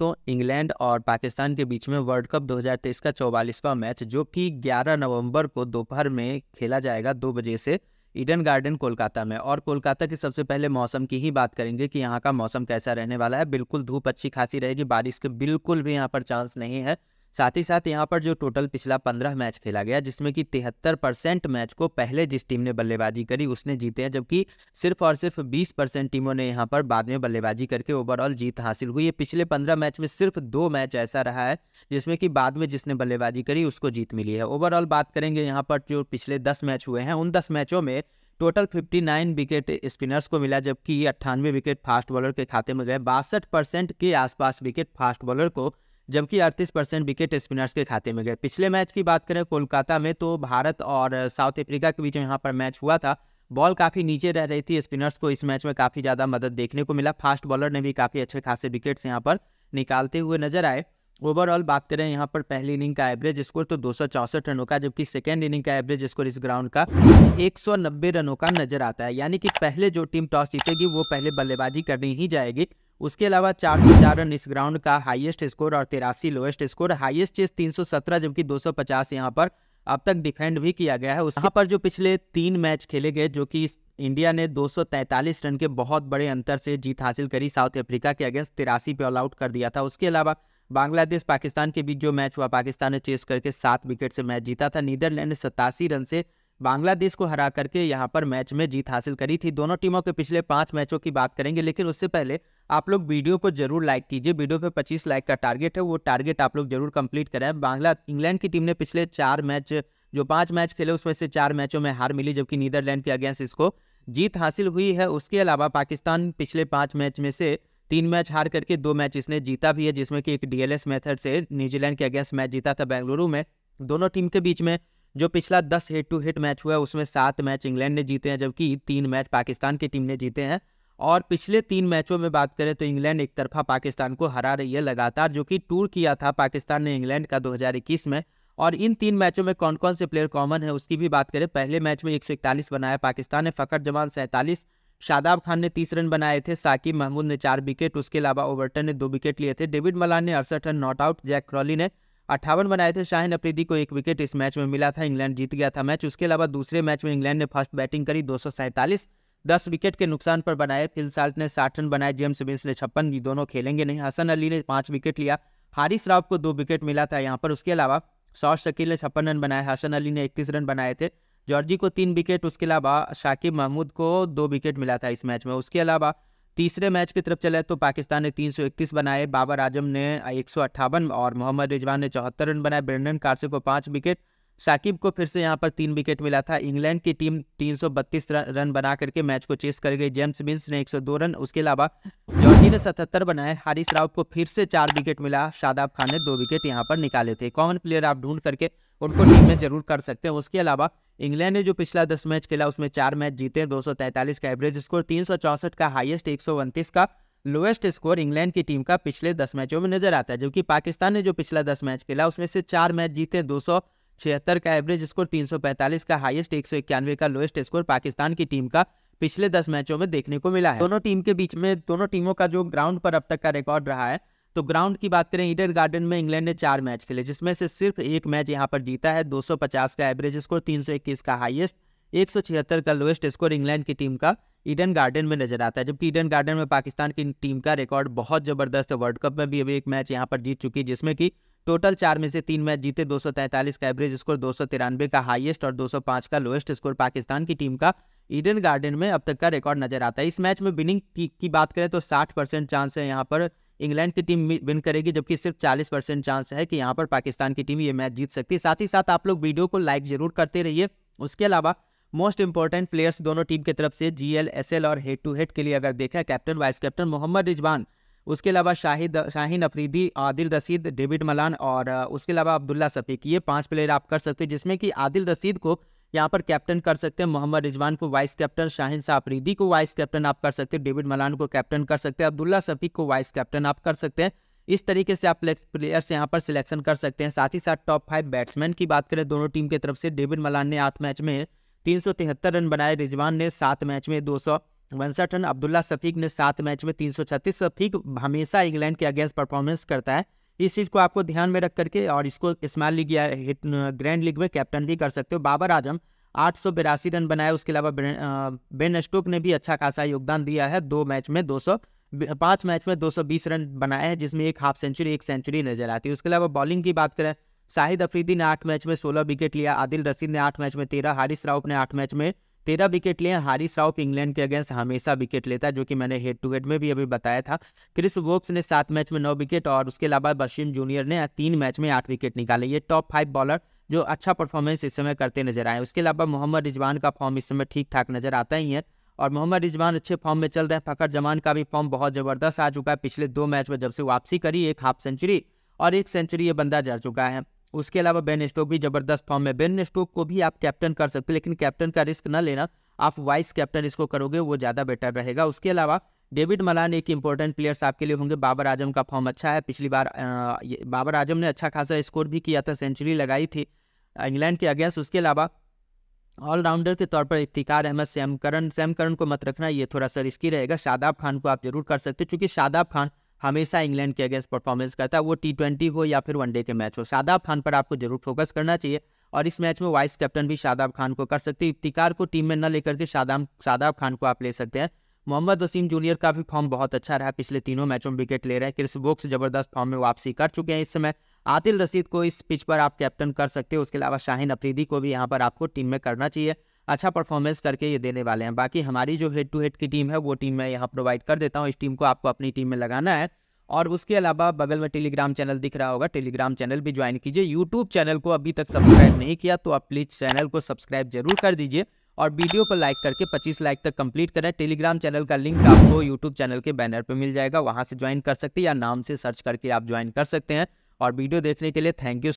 दोस्तों इंग्लैंड और पाकिस्तान के बीच में वर्ल्ड कप 2023 का चौवालीसवां मैच जो कि 11 नवंबर को दोपहर में खेला जाएगा दो बजे से ईडन गार्डन कोलकाता में और कोलकाता की सबसे पहले मौसम की ही बात करेंगे कि यहाँ का मौसम कैसा रहने वाला है बिल्कुल धूप अच्छी खासी रहेगी बारिश के बिल्कुल भी यहाँ पर चांस नहीं है साथ ही साथ यहाँ पर जो टोटल पिछला पंद्रह मैच खेला गया जिसमें कि तिहत्तर परसेंट मैच को पहले जिस टीम ने बल्लेबाजी करी उसने जीते हैं जबकि सिर्फ और सिर्फ बीस परसेंट टीमों ने यहाँ पर बाद में बल्लेबाजी करके ओवरऑल जीत हासिल हुई है पिछले पंद्रह मैच में सिर्फ दो मैच ऐसा रहा है जिसमें कि बाद में जिसने बल्लेबाजी करी उसको जीत मिली है ओवरऑल बात करेंगे यहाँ पर जो पिछले दस मैच हुए हैं उन दस मैचों में टोटल 59 विकेट स्पिनर्स को मिला जबकि अट्ठानवे विकेट फास्ट बॉलर के खाते में गए बासठ परसेंट के आसपास विकेट फास्ट बॉलर को जबकि अड़तीस परसेंट विकेट स्पिनर्स के खाते में गए पिछले मैच की बात करें कोलकाता में तो भारत और साउथ अफ्रीका के बीच यहाँ पर मैच हुआ था बॉल काफ़ी नीचे रह रही थी स्पिनर्स को इस मैच में काफ़ी ज़्यादा मदद देखने को मिला फास्ट बॉलर ने भी काफ़ी अच्छे खासे विकेट्स यहाँ पर निकालते हुए नजर आए ओवरऑल बात करें यहाँ पर पहली इनिंग का एवरेज स्कोर तो दो रनों का जबकि सेकेंड इनिंग का एवरेज स्कोर इस ग्राउंड का 190 रनों का नजर आता है यानी कि पहले जो टीम टॉस जीतेगी वो पहले बल्लेबाजी करनी ही जाएगी उसके अलावा चार सौ चार रन इस ग्राउंड का हाईएस्ट स्कोर और तिरासी लोएस्ट स्कोर हाईएस्ट चेस सत्रह जबकि पचास यहाँ पर अब तक डिफेंड भी किया गया है उस पर जो पिछले तीन मैच खेले गए जो कि इंडिया ने 243 रन के बहुत बड़े अंतर से जीत हासिल करी साउथ अफ्रीका के अगेंस्ट तिरासी पे ऑल आउट कर दिया था उसके अलावा बांग्लादेश पाकिस्तान के बीच जो मैच हुआ पाकिस्तान ने चेस करके सात विकेट से मैच जीता था नीदरलैंड सतासी रन से बांग्लादेश को हरा करके यहाँ पर मैच में जीत हासिल करी थी दोनों टीमों के पिछले पाँच मैचों की बात करेंगे लेकिन उससे पहले आप लोग वीडियो को जरूर लाइक कीजिए वीडियो पे 25 लाइक का टारगेट है वो टारगेट आप लोग जरूर कंप्लीट करें बांग्ला इंग्लैंड की टीम ने पिछले चार मैच जो पांच मैच खेले उसमें से चार मैचों में हार मिली जबकि नीदरलैंड के अगेंस्ट इसको जीत हासिल हुई है उसके अलावा पाकिस्तान पिछले पाँच मैच में से तीन मैच हार करके दो मैच इसने जीता भी है जिसमें कि एक डीएलएस एल से न्यूजीलैंड के अगेंस्ट मैच जीता था बेंगलुरु में दोनों टीम के बीच में जो पिछला दस हेड टू हेड मैच हुआ है उसमें सात मैच इंग्लैंड ने जीते हैं जबकि तीन मैच पाकिस्तान की टीम ने जीते हैं और पिछले तीन मैचों में बात करें तो इंग्लैंड एक तरफा पाकिस्तान को हरा रही है लगातार जो कि टूर किया था पाकिस्तान ने इंग्लैंड का 2021 में और इन तीन मैचों में कौन कौन से प्लेयर कॉमन है उसकी भी बात करें पहले मैच में एक बनाया पाकिस्तान ने फकर जमान सैंतालीस शादाब खान ने तीस रन बनाए थे साकिब महमूद ने चार विकेट उसके अलावा ओवरटन ने दो विकेट लिए थे डेविड मलान ने अड़सठ रन नॉट आउट जैक क्रॉली ने अट्ठावन बनाए थे शाहिन अफरीदी को एक विकेट इस मैच में मिला था इंग्लैंड जीत गया था मैच उसके अलावा दूसरे मैच में इंग्लैंड ने फर्स्ट बैटिंग करी दो सौ सैंतालीस दस विकेट के नुकसान पर बनाए फिल साल्ट ने साठ रन बनाए जेम्स विंस ने छप्पन दोनों खेलेंगे नहीं हसन अली ने पाँच विकेट लिया हारिस राव को दो विकेट मिला था यहाँ पर उसके अलावा शौर शकील ने छप्पन रन बनाए हसन अली ने इकतीस रन बनाए थे जॉर्जी को तीन विकेट उसके अलावा शाकिब महमूद को दो विकेट मिला था इस मैच में उसके अलावा तीसरे मैच की तरफ चले तो पाकिस्तान ने 331 बनाए बाबर आजम ने एक और मोहम्मद रिजवान ने चौहत्तर रन बनाए ब्रेंडन कार्से को पाँच विकेट साकिब को फिर से यहाँ पर तीन विकेट मिला था इंग्लैंड की टीम 332 रन बना करके मैच को चेस कर गई जेम्स मिल्स ने 102 रन उसके अलावा जॉर्जी ने 77 बनाए हारिस राव को फिर से चार विकेट मिला शादाब खान ने दो विकेट यहाँ पर निकाले थे कॉमन प्लेयर आप ढूंढ करके उनको टीम में जरूर कर सकते हैं उसके अलावा इंग्लैंड ने जो पिछला दस मैच खेला उसमें चार मैच जीते दो का एवरेज स्कोर तीन का हाइएस्ट एक का लोएस्ट स्कोर इंग्लैंड की टीम का पिछले दस मैचों में नजर आता है जबकि पाकिस्तान ने जो पिछला दस मैच खेला उसमें से चार मैच जीते दो छिहत्तर का एवरेज स्कोर 345 का हाईएस्ट एक का लोएस्ट स्कोर पाकिस्तान की टीम का पिछले दस मैचों में देखने को मिला है दोनों टीम के बीच में दोनों टीमों का जो ग्राउंड पर अब तक का रिकॉर्ड रहा है तो ग्राउंड की बात करें ईडन गार्डन में इंग्लैंड ने चार मैच खेले जिसमें से सिर्फ एक मैच यहाँ पर जीता है दो का एवरेज स्कोर तीन का हाइएस्ट एक का लोएस्ट स्कोर इंग्लैंड की टीम का ईडन गार्डन में नजर आता है जबकि ईडन गार्डन में पाकिस्तान की टीम का रिकॉर्ड बहुत जबरदस्त है वर्ल्ड कप में भी अभी एक मैच यहाँ पर जीत चुकी है जिसमें कि टोटल चार में से तीन मैच जीते 243 का एवरेज स्कोर दो का हाईएस्ट और 205 का लोएस्ट स्कोर पाकिस्तान की टीम का ईडन गार्डन में अब तक का रिकॉर्ड नजर आता है इस मैच में विनिंग की बात करें तो 60 परसेंट चांस है यहाँ पर इंग्लैंड की टीम विन करेगी जबकि सिर्फ 40 परसेंट चांस है कि यहाँ पर पाकिस्तान की टीम ये मैच जीत सकती है साथ ही साथ आप लोग वीडियो को लाइक जरूर करते रहिए उसके अलावा मोस्ट इंपॉर्टेंट प्लेयर्स दोनों टीम की तरफ से जी एल एस एल और हेड टू हेड के लिए अगर देखें captain vice captain Mohammad Rizwan उसके अलावा शाहिद शाहिन अफरीदी आदिल रसीद डेविड मलान और उसके अलावा अब्दुल्ला सफीक ये पांच प्लेयर आप कर सकते हैं जिसमें कि आदिल रसीद को यहाँ पर कैप्टन कर सकते हैं मोहम्मद रिजवान को वाइस कैप्टन शाहिन शाह अफरीदी को वाइस कैप्टन आप कर सकते हैं डेविड मलान को कैप्टन कर सकते हैं अब्दुल्ला सफ़ीक को वाइस कैप्टन आप कर सकते हैं इस तरीके से आप प्लेयर्स यहाँ पर सिलेक्शन कर सकते हैं साथ ही साथ टॉप फाइव बैट्समैन की बात करें दोनों टीम की तरफ से डेविड मलान ने आठ मैच में 373 रन बनाए रिजवान ने सात मैच में दो उनसठ रन अब्दुल्ला सफ़ीक ने सात मैच में तीन सौ छत्तीस सफीक हमेशा इंग्लैंड के अगेंस्ट परफॉर्मेंस करता है इस चीज़ को आपको ध्यान में रख करके और इसको स्मॉल लीग या ग्रैंड लीग में कैप्टन भी कर सकते हो बाबर आजम आठ सौ बिरासी रन बनाए उसके अलावा बेन स्टोक ने भी अच्छा खासा योगदान दिया है दो मैच में दो सौ पाँच मैच में 220 रन बनाए हैं जिसमें एक हाफ सेंचुरी एक सेंचुरी नजर आती है उसके अलावा बॉलिंग की बात करें शाहिद अफरीदी ने आठ मैच में सोलह विकेट लिया आदिल रशीद ने आठ मैच में तेरह हारिस राउफ ने आठ मैच में तेरह विकेट लिए हारिस राउफ इंग्लैंड के अगेंस्ट हमेशा विकेट लेता है जो कि मैंने हेड टू हेड में भी अभी बताया था क्रिस वोक्स ने सात मैच में नौ विकेट और उसके अलावा बशीम जूनियर ने तीन मैच में आठ विकेट निकाले ये टॉप फाइव बॉलर जो अच्छा परफॉर्मेंस इस समय करते नजर आए उसके अलावा मोहम्मद रिजवान का फॉर्म इस समय ठीक ठाक नजर आता ही है और मोहम्मद रिजवान अच्छे फॉर्म में चल रहे हैं फकर जमान का भी फॉर्म बहुत ज़बरदस्त आ चुका है पिछले दो मैच में जब से वापसी करी एक हाफ सेंचुरी और एक सेंचुरी ये बंदा जा चुका है उसके अलावा बेन स्टोक भी जबरदस्त फॉर्म है बेन स्टोक को भी आप कैप्टन कर सकते हो लेकिन कैप्टन का रिस्क ना लेना आप वाइस कैप्टन इसको करोगे वो ज़्यादा बेटर रहेगा उसके अलावा डेविड मलान एक इंपॉर्टेंट प्लेयर्स आपके लिए होंगे बाबर आजम का फॉर्म अच्छा है पिछली बार बाबर आजम ने अच्छा खासा स्कोर भी किया था सेंचुरी लगाई थी इंग्लैंड के अगेंस्ट उसके अलावा ऑलराउंडर के तौर पर इफ्तिकार अहमद सैमकरण सैमकरण को मत रखना ये थोड़ा सा रिस्की रहेगा शादाब खान को आप जरूर कर सकते हो चूँकि शादाब खान हमेशा इंग्लैंड के अगेंस्ट परफॉर्मेंस करता है वो टी ट्वेंटी हो या फिर वनडे के मैच हो शादाब खान पर आपको जरूर फोकस करना चाहिए और इस मैच में वाइस कैप्टन भी शादाब खान को कर सकते हैं इफ्तिकार को टीम में न लेकर के शादाब शादाब खान को आप ले सकते हैं मोहम्मद वसीम जूनियर का भी फॉर्म बहुत अच्छा रहा पिछले तीनों मैचों में विकेट ले रहे हैं क्रिस बोक्स जबरदस्त फॉर्म में वापसी कर चुके हैं इस समय आतिल रसीद को इस पिच पर आप कैप्टन कर सकते हो उसके अलावा शाहिन अफरीदी को भी यहाँ पर आपको टीम में करना चाहिए अच्छा परफॉर्मेंस करके ये देने वाले हैं बाकी हमारी जो हेड टू हेड की टीम है वो टीम मैं यहाँ प्रोवाइड कर देता हूँ इस टीम को आपको अपनी टीम में लगाना है और उसके अलावा बगल में टेलीग्राम चैनल दिख रहा होगा टेलीग्राम चैनल भी ज्वाइन कीजिए यूट्यूब चैनल को अभी तक सब्सक्राइब नहीं किया तो आप प्लीज़ चैनल को सब्सक्राइब जरूर कर दीजिए और वीडियो को लाइक करके 25 लाइक तक कंप्लीट करें टेलीग्राम चैनल का लिंक आपको यूट्यूब चैनल के बैनर पर मिल जाएगा वहाँ से ज्वाइन कर सकते हैं या नाम से सर्च करके आप ज्वाइन कर सकते हैं और वीडियो देखने के लिए थैंक यू